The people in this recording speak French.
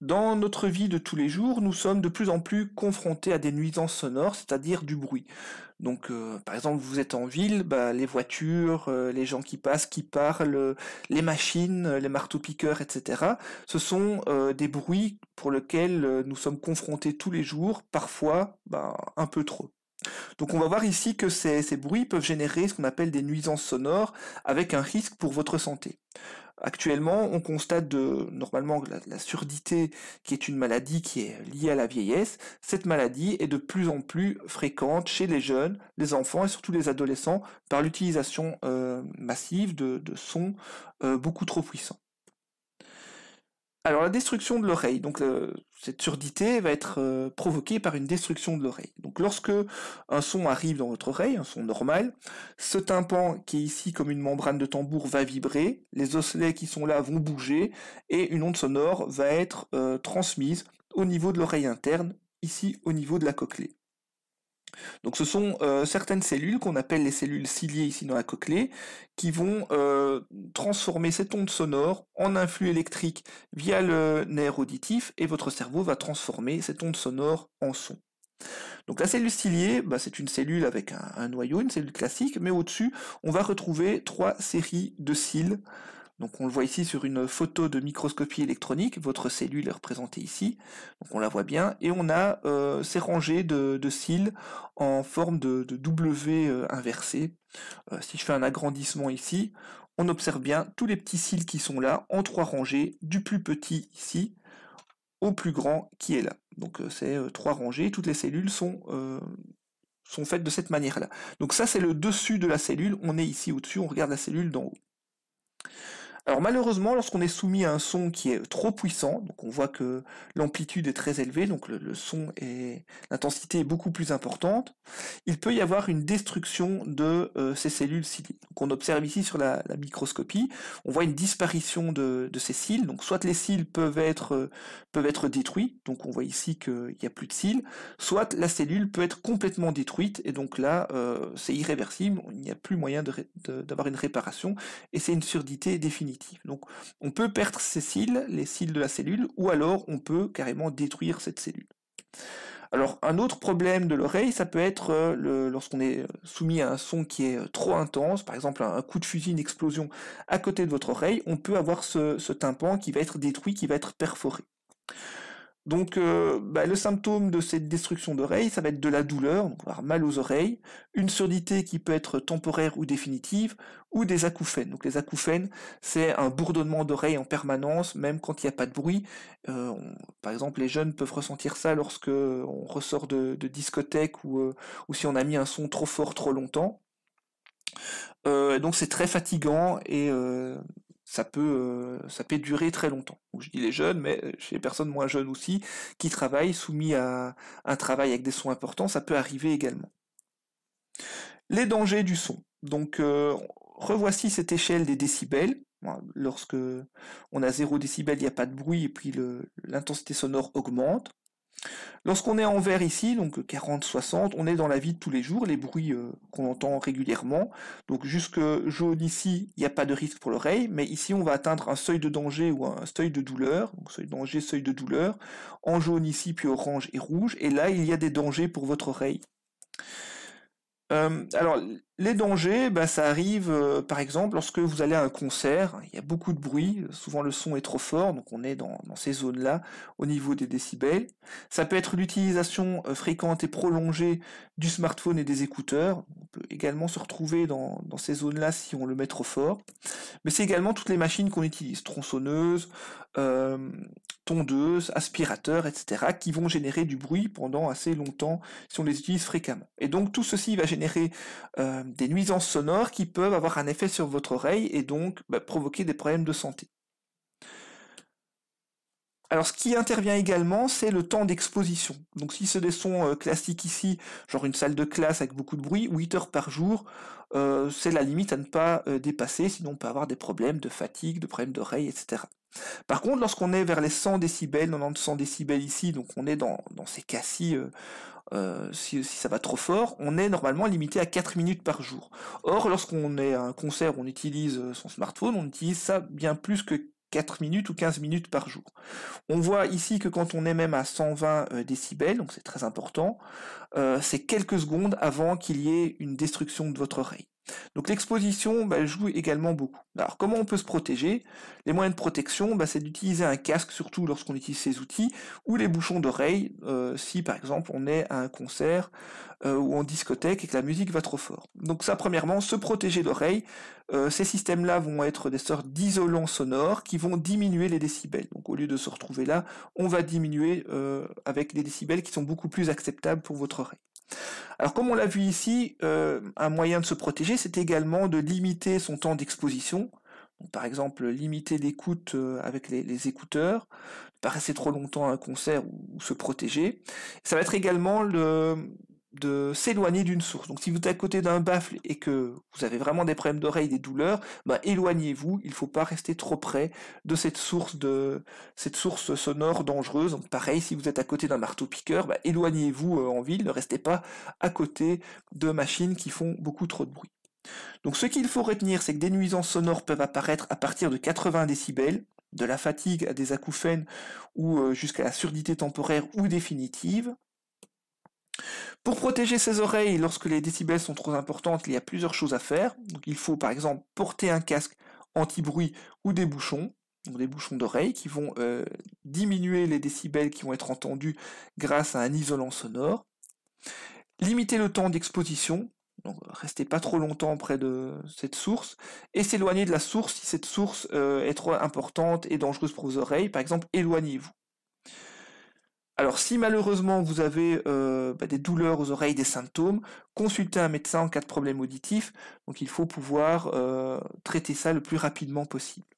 Dans notre vie de tous les jours, nous sommes de plus en plus confrontés à des nuisances sonores, c'est-à-dire du bruit. Donc, euh, par exemple, vous êtes en ville, bah, les voitures, euh, les gens qui passent, qui parlent, les machines, les marteaux-piqueurs, etc. Ce sont euh, des bruits pour lesquels nous sommes confrontés tous les jours, parfois bah, un peu trop. Donc on va voir ici que ces bruits peuvent générer ce qu'on appelle des nuisances sonores avec un risque pour votre santé. Actuellement, on constate de, normalement la, surdité, qui est une maladie qui est liée à la vieillesse, cette maladie est de plus en plus fréquente chez les jeunes, les enfants et surtout les adolescents par l'utilisation euh, massive de, sons euh, beaucoup trop puissants. Alors la destruction de l'oreille, donc cette surdité va être euh, provoquée par une destruction de l'oreille. Donc lorsque un son arrive dans votre oreille, un son normal, ce tympan qui est ici comme une membrane de tambour va vibrer, les osselets qui sont là vont bouger et une onde sonore va être euh, transmise au niveau de l'oreille interne, ici au niveau de la cochlée. Donc ce sont euh, certaines cellules qu'on appelle les cellules ciliées ici dans la cochlée qui vont euh, transformer cette onde sonore en un flux électrique via le nerf auditif et votre cerveau va transformer cette onde sonore en son. Donc la cellule ciliée, bah, c'est une cellule avec un, noyau, une cellule classique, mais au-dessus on va retrouver trois séries de cils donc on le voit ici sur une photo de microscopie électronique, votre cellule est représentée ici, donc on la voit bien, et on a euh, ces rangées de, cils en forme de, W euh, inversé. Euh, si je fais un agrandissement ici, on observe bien tous les petits cils qui sont là, en trois rangées, du plus petit ici au plus grand qui est là. Donc c'est trois rangées, toutes les cellules sont sont faites de cette manière-là. Donc ça, c'est le dessus de la cellule. On est ici au-dessus, on regarde la cellule d'en haut. Alors malheureusement, lorsqu'on est soumis à un son qui est trop puissant, donc on voit que l'amplitude est très élevée, donc le, son et l'intensité est beaucoup plus importante, il peut y avoir une destruction de euh, ces cellules ciliées. on observe ici sur la, microscopie, on voit une disparition de, ces cils, donc soit les cils peuvent être, euh, peuvent être détruits, donc on voit ici qu'il n'y a plus de cils, soit la cellule peut être complètement détruite, et donc là euh, c'est irréversible, il n'y a plus moyen d'avoir une réparation, et c'est une surdité définitive. Donc on peut perdre ses cils, les cils de la cellule, ou alors on peut carrément détruire cette cellule. Alors un autre problème de l'oreille, ça peut être euh, lorsqu'on est euh, soumis à un son qui est euh, trop intense, par exemple un, coup de fusil, une explosion à côté de votre oreille, on peut avoir ce tympan qui va être détruit, qui va être perforé. Donc euh, bah, le symptôme de cette destruction d'oreille, ça va être de la douleur, mal aux oreilles, une surdité qui peut être temporaire ou définitive, ou des acouphènes. Donc les acouphènes, c'est un bourdonnement d'oreilles en permanence, même quand il n'y a pas de bruit. Euh, par exemple, les jeunes peuvent ressentir ça lorsque on ressort de, discothèque ou, euh, ou si on a mis un son trop fort trop longtemps. donc c'est très fatigant et euh, ça peut, durer très longtemps. je dis les jeunes, mais euh, chez les personnes moins jeunes aussi, qui travaillent, soumis à un travail avec des sons importants, ça peut arriver également. Les dangers du son. Donc euh, revoici cette échelle des décibels. Lorsque on a 0 décibel, il n'y a pas de bruit et puis l'intensité sonore augmente. Lorsqu'on est en vert ici, donc 40-60, on est dans la vie de tous les jours, les bruits euh, qu'on entend régulièrement. Donc jusque jaune ici, il n'y a pas de risque pour l'oreille, mais ici on va atteindre un seuil de danger ou un seuil de douleur, donc seuil de danger, seuil de douleur, en jaune ici, puis orange et rouge, et là il y a des dangers pour votre oreille. Euh, alors, les dangers, bah, ça arrive euh, par exemple lorsque vous allez à un concert, il y a beaucoup de bruit, souvent le son est trop fort, donc on est dans, dans ces zones-là au niveau des décibels. Ça peut être l'utilisation euh, fréquente et prolongée du smartphone et des écouteurs, on peut également se retrouver dans, dans ces zones-là si on le met trop fort. Mais c'est également toutes les machines qu'on utilise, tronçonneuses, tondeuses, aspirateurs, etc., qui vont générer du bruit pendant assez longtemps si on les utilise fréquemment. Et donc tout ceci va générer euh, des nuisances sonores qui peuvent avoir un effet sur votre oreille et donc bah, provoquer des problèmes de santé. Alors ce qui intervient également, c'est le temps d'exposition. Donc si ce des sons euh, classiques ici, genre une salle de classe avec beaucoup de bruit, 8 heures par jour, euh, c'est la limite à ne pas dépasser, sinon on peut avoir des problèmes de fatigue, de problèmes d'oreille, etc. Par contre, lorsqu'on est vers les 100 décibels, 90, 100 décibels ici, donc on est dans, ces cas-ci, euh, euh, si, ça va trop fort, on est normalement limité à 4 minutes par jour. Or, lorsqu'on est à un concert, on utilise euh, son smartphone, on utilise ça bien plus que 4 minutes ou 15 minutes par jour. On voit ici que quand on est même à 120 décibels, donc c'est très important, c'est quelques secondes avant qu'il y ait une destruction de votre oreille. Donc l'exposition bah, joue également beaucoup. Alors comment on peut se protéger Les moyens de protection, bah, c'est d'utiliser un casque, surtout lorsqu'on utilise ces outils, ou les bouchons d'oreille, euh, si par exemple on est à un concert euh, ou en discothèque et que la musique va trop fort. Donc ça, premièrement, se protéger l'oreille. Euh, ces systèmes-là vont être des sortes d'isolants sonores qui vont diminuer les décibels. Donc au lieu de se retrouver là, on va diminuer avec des décibels qui sont beaucoup plus acceptables pour votre oreille. Alors comme on l'a vu ici, un moyen de se protéger, c'est également de limiter son temps d'exposition. Par exemple, limiter l'écoute euh, avec les, écouteurs, ne pas rester trop longtemps à un concert ou, se protéger. Ça va être également de s'éloigner d'une source. Donc si vous êtes à côté d'un baffle et que vous avez vraiment des problèmes d'oreille, des douleurs, bah, éloignez-vous, il ne faut pas rester trop près de cette source sonore dangereuse. Donc pareil, si vous êtes à côté d'un marteau-piqueur, bah, éloignez-vous euh, en ville, ne restez pas à côté de machines qui font beaucoup trop de bruit. Donc ce qu'il faut retenir, c'est que des nuisances sonores peuvent apparaître à partir de 80 décibels, de la fatigue à des acouphènes ou euh, jusqu'à la surdité temporaire ou définitive. Pour protéger ses oreilles lorsque les décibels sont trop importantes, il y a plusieurs choses à faire. il faut par exemple porter un casque anti-bruit ou des bouchons, des bouchons d'oreilles qui vont euh, diminuer les décibels qui vont être entendus grâce à un isolant sonore. Limiter le temps d'exposition, donc restez pas trop longtemps près de cette source et s'éloigner de la source si cette source euh, est trop importante et dangereuse pour vos oreilles. Par exemple, éloignez-vous. Alors si malheureusement vous avez euh, bah, des douleurs aux oreilles, des symptômes, consultez un médecin en cas de problème auditif. Donc il faut pouvoir euh, traiter ça le plus rapidement possible.